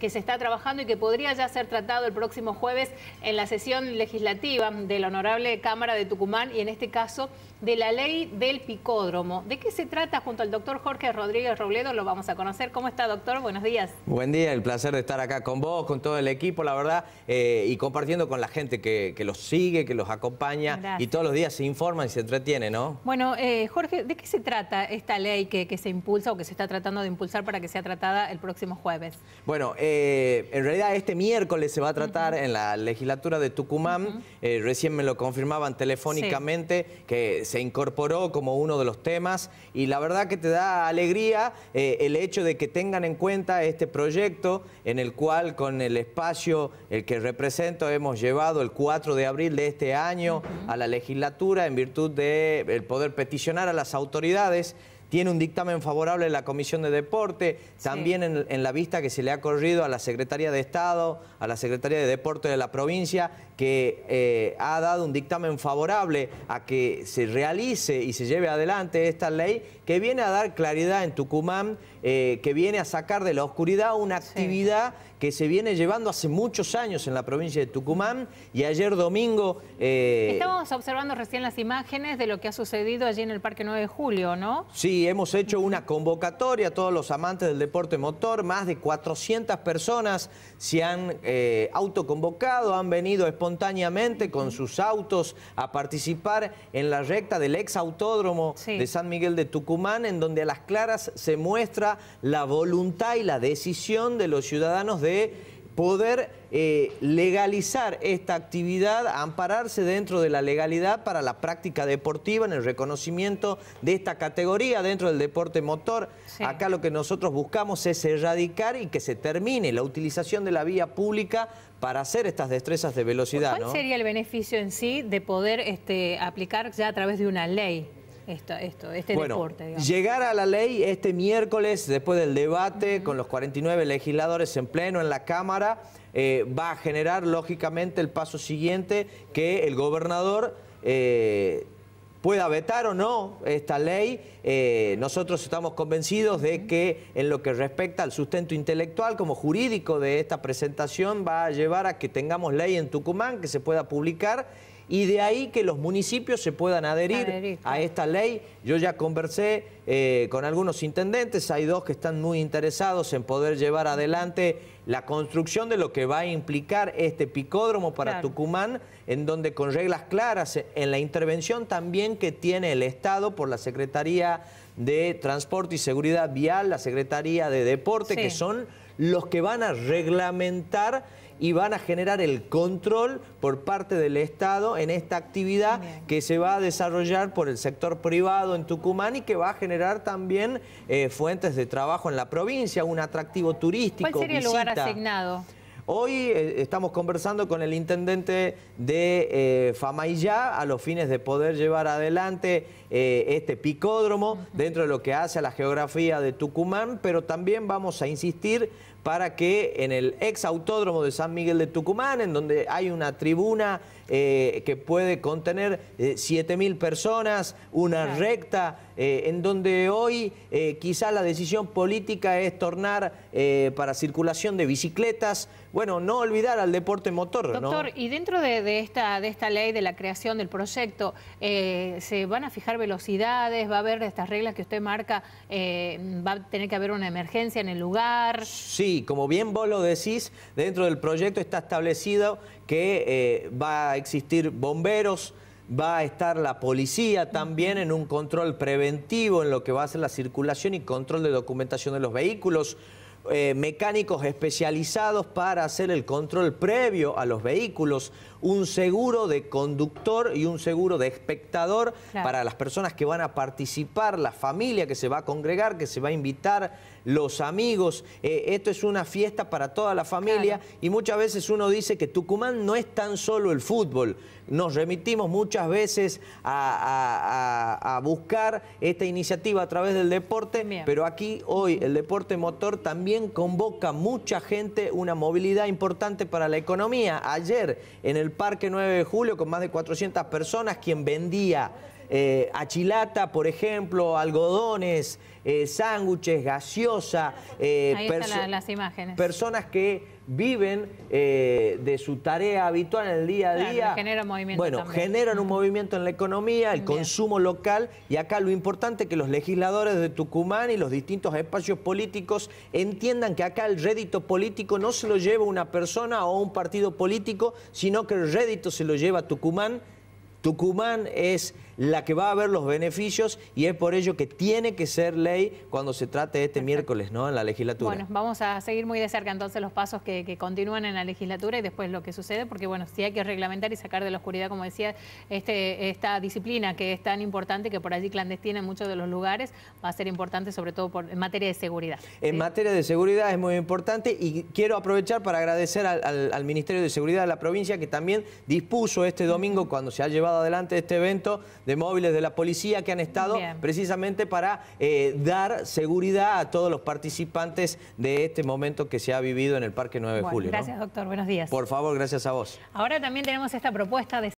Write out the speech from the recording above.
que se está trabajando y que podría ya ser tratado el próximo jueves en la sesión legislativa de la Honorable Cámara de Tucumán y en este caso de la ley del picódromo. ¿De qué se trata? Junto al doctor Jorge Rodríguez Robledo lo vamos a conocer. ¿Cómo está, doctor? Buenos días. Buen día, el placer de estar acá con vos, con todo el equipo, la verdad, eh, y compartiendo con la gente que, los sigue, que los acompaña y todos los días se informa y se entretiene, ¿no? Bueno, eh, Jorge, ¿de qué se trata esta ley que se impulsa o que se está tratando de impulsar para que sea tratada el próximo jueves? Bueno, eh, en realidad este miércoles se va a tratar en la legislatura de Tucumán. Eh, recién me lo confirmaban telefónicamente que se incorporó como uno de los temas y la verdad que te da alegría eh, el hecho de que tengan en cuenta este proyecto en el cual con el espacio el que represento hemos llevado el 4 de abril de este año a la legislatura en virtud del poder peticionar a las autoridades tiene un dictamen favorable en la Comisión de Deporte, también en, la vista que se le ha corrido a la Secretaría de Estado, a la Secretaría de Deporte de la provincia, que eh, ha dado un dictamen favorable a que se realice y se lleve adelante esta ley que viene a dar claridad en Tucumán, eh, que viene a sacar de la oscuridad una actividad que se viene llevando hace muchos años en la provincia de Tucumán y ayer domingo... Eh, Estamos observando recién las imágenes de lo que ha sucedido allí en el Parque 9 de Julio, ¿no? Sí, hemos hecho una convocatoria a todos los amantes del deporte motor. Más de 400 personas se han eh, autoconvocado, han venido espontáneamente con sus autos a participar en la recta del ex autódromo de San Miguel de Tucumán, en donde a las claras se muestra la voluntad y la decisión de los ciudadanos de poder eh, legalizar esta actividad, ampararse dentro de la legalidad para la práctica deportiva, en el reconocimiento de esta categoría dentro del deporte motor. Acá lo que nosotros buscamos es erradicar y que se termine la utilización de la vía pública para hacer estas destrezas de velocidad. ¿Cuál sería el beneficio en sí de poder este, aplicar ya a través de una ley? esto, este bueno, Llegar a la ley este miércoles, después del debate con los 49 legisladores en pleno en la Cámara, eh, va a generar lógicamente el paso siguiente que el gobernador... Eh, pueda vetar o no esta ley, eh, nosotros estamos convencidos de que en lo que respecta al sustento intelectual como jurídico de esta presentación va a llevar a que tengamos ley en Tucumán que se pueda publicar y de ahí que los municipios se puedan adherir, a esta ley. Yo ya conversé eh, con algunos intendentes, hay dos que están muy interesados en poder llevar adelante la construcción de lo que va a implicar este picódromo para Tucumán, en donde con reglas claras en la intervención también que tiene el Estado por la Secretaría de Transporte y Seguridad Vial, la Secretaría de Deporte, que son los que van a reglamentar y van a generar el control por parte del Estado en esta actividad que se va a desarrollar por el sector privado en Tucumán y que va a generar también eh, fuentes de trabajo en la provincia, un atractivo turístico. ¿Cuál sería el lugar asignado? Hoy eh, estamos conversando con el intendente de eh, Famaillá a los fines de poder llevar adelante eh, este picódromo dentro de lo que hace a la geografía de Tucumán, pero también vamos a insistir para que en el ex autódromo de San Miguel de Tucumán, en donde hay una tribuna eh, que puede contener eh, siete 7.000 personas, una recta, eh, en donde hoy quizá la decisión política es tornar para circulación de bicicletas, bueno, no olvidar al deporte motor. Doctor, y dentro de, esta, de esta ley, de la creación del proyecto, ¿se van a fijar velocidades? ¿Va a haber estas reglas que usted marca? ¿Va a tener que haber una emergencia en el lugar? Sí, y como bien vos lo decís, dentro del proyecto está establecido que eh, va a existir bomberos, va a estar la policía también en un control preventivo en lo que va a ser la circulación y control de documentación de los vehículos. Eh, mecánicos especializados para hacer el control previo a los vehículos, un seguro de conductor y un seguro de espectador para las personas que van a participar, la familia que se va a congregar, que se va a invitar, los amigos. Eh, esto es una fiesta para toda la familia y muchas veces uno dice que Tucumán no es tan solo el fútbol. Nos remitimos muchas veces a, buscar esta iniciativa a través del deporte, pero aquí hoy el deporte motor también convoca mucha gente, una movilidad importante para la economía. Ayer en el el Parque 9 de Julio con más de 400 personas, quien vendía eh, achilata, por ejemplo, algodones, eh, sándwiches, gaseosa. Eh, las imágenes. Personas que viven eh, de su tarea habitual en el día a día. Genera movimiento. Bueno, generan un movimiento en la economía, el consumo local y acá lo importante es que los legisladores de Tucumán y los distintos espacios políticos entiendan que acá el rédito político no se lo lleva una persona o un partido político, sino que el rédito se lo lleva Tucumán Tucumán es la que va a ver los beneficios y es por ello que tiene que ser ley cuando se trate este miércoles, ¿no? En la legislatura. Bueno, vamos a seguir muy de cerca entonces los pasos que, continúan en la legislatura y después lo que sucede, porque bueno, sí hay que reglamentar y sacar de la oscuridad, como decía, este, esta disciplina que es tan importante, que por allí clandestina en muchos de los lugares, va a ser importante sobre todo en materia de seguridad. En materia de seguridad es muy importante y quiero aprovechar para agradecer al Ministerio de Seguridad de la provincia que también dispuso este domingo cuando se ha llevado Adelante adelante este evento de móviles de la policía que han estado precisamente para eh, dar seguridad a todos los participantes de este momento que se ha vivido en el Parque 9 de Julio. Gracias, doctor. Buenos días. Por favor, gracias a vos. Ahora también tenemos esta propuesta de